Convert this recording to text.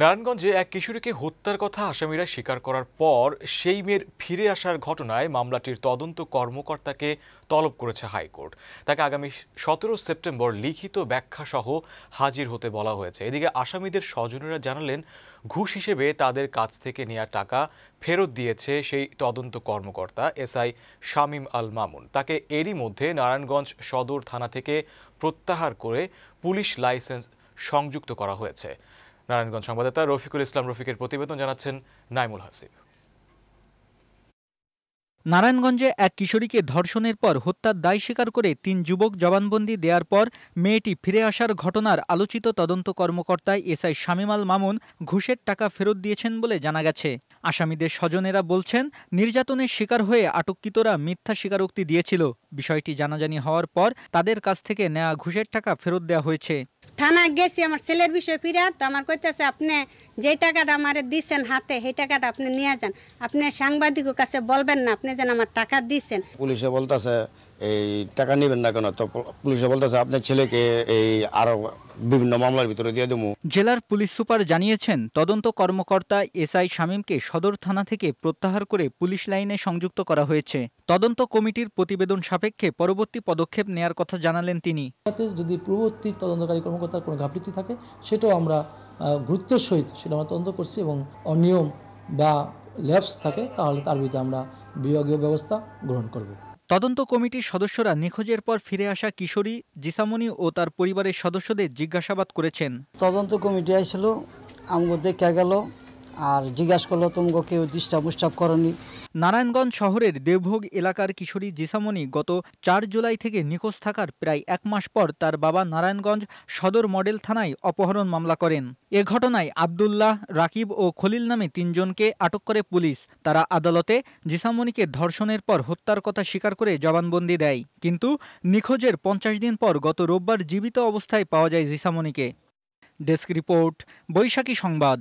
নারায়ণগঞ্জে এক কিশোরীকে হত্যার কথা আসামিরা স্বীকার করার পর সেই মেয়ের ফিরে আসার ঘটনায় মামলাটির তদন্ত কর্মকর্তাকে তলব করেছে হাইকোর্ট তাকে আগামী সতেরো সেপ্টেম্বর লিখিত ব্যাখ্যা সহ হাজির হতে বলা হয়েছে এদিকে আসামিদের স্বজনেরা জানালেন ঘুষ হিসেবে তাদের কাছ থেকে নেওয়া টাকা ফেরত দিয়েছে সেই তদন্ত কর্মকর্তা এসআই শামীম আল মামুন তাকে এরই মধ্যে নারায়ণগঞ্জ সদর থানা থেকে প্রত্যাহার করে পুলিশ লাইসেন্স সংযুক্ত করা হয়েছে নারায়ণগঞ্জ সংবাদদাতা রফিকুল ইসলাম রফিকের প্রতিবেদন জানাচ্ছেন নাইমুল হাসিব নারায়ণগঞ্জে এক কিশোরীকে ধর্ষণের পর হত্যার দায় স্বীকার করে তিন যুবক জবানবন্দি দেওয়ার পর মেয়েটি ফিরে আসার ঘটনার আলোচিত তদন্ত কর্মকর্তায় এসআই শামিমাল মামুন ঘুষের টাকা ফেরত দিয়েছেন বলে জানা গেছে আসামিদের স্বজনেরা বলছেন নির্যাতনের শিকার হয়ে আটককৃতরা মিথ্যা স্বীকারোক্তি দিয়েছিল বিষয়টি জানাজানি হওয়ার পর তাদের কাছ থেকে নেওয়া ঘুষের টাকা ফেরত দেওয়া হয়েছে থানা গেছি আমার ছেলের বিষয়ে ফিরা তো আমার কইতেছে আপনি যে টাকাটা আমার দিছেন হাতে সেই টাকাটা আপনি নিয়ে যান আপনি সাংবাদিকের কাছে বলবেন না আপনি যেন আমার টাকা দিছেন পুলিশে বলতেছে এই টাকা নেবেন না কেন তো পুলিশে বলতেছে আপনার ছেলেকে এই আরো বিভিন্ন মামলার ভিতরে দিয়ে দেবো জেলার পুলিশ সুপার জানিয়েছেন তদন্ত কর্মকর্তা এসআই শামীমকে সদর থানা থেকে প্রত্যাহার করে পুলিশ লাইনে সংযুক্ত করা হয়েছে তদন্ত কমিটির প্রতিবেদন সাপেক্ষে পরবর্তী পদক্ষেপ নেয়ার কথা জানালেন তিনি যদি পূর্ববর্তী তদন্তকারী কর্মকর্তার কোনো ঘাবড়িতি থাকে সেটাও আমরা গুরুত্বের সহিত সেটা আমরা তদন্ত করছি এবং অনিয়ম বা ল্যাপস থাকে তাহলে তার বিরুদ্ধে আমরা বিভাগীয় ব্যবস্থা গ্রহণ করব তদন্ত কমিটির সদস্যরা নিখোঁজের পর ফিরে আসা কিশোরী জিসামনি ও তার পরিবারের সদস্যদের জিজ্ঞাসাবাদ করেছেন তদন্ত কমিটি আইছিল আমগো দেখা গেল আর জিজ্ঞাসা করলো তোমগো কেউ ডিস্টার্ব উস্টাব করেনি নারায়ণগঞ্জ শহরের দেবভোগ এলাকার কিশোরী জিসামনি গত চার জুলাই থেকে নিখোঁজ থাকার প্রায় এক মাস পর তার বাবা নারায়ণগঞ্জ সদর মডেল থানায় অপহরণ মামলা করেন এ ঘটনায় আবদুল্লাহ রাকিব ও খলিল নামে তিনজনকে আটক করে পুলিশ তারা আদালতে জিসামণিকে ধর্ষণের পর হত্যার কথা স্বীকার করে জবানবন্দি দেয় কিন্তু নিখোঁজের পঞ্চাশ দিন পর গত রোববার জীবিত অবস্থায় পাওয়া যায় জিসামনিকে ডেস্ক রিপোর্ট বৈশাখী সংবাদ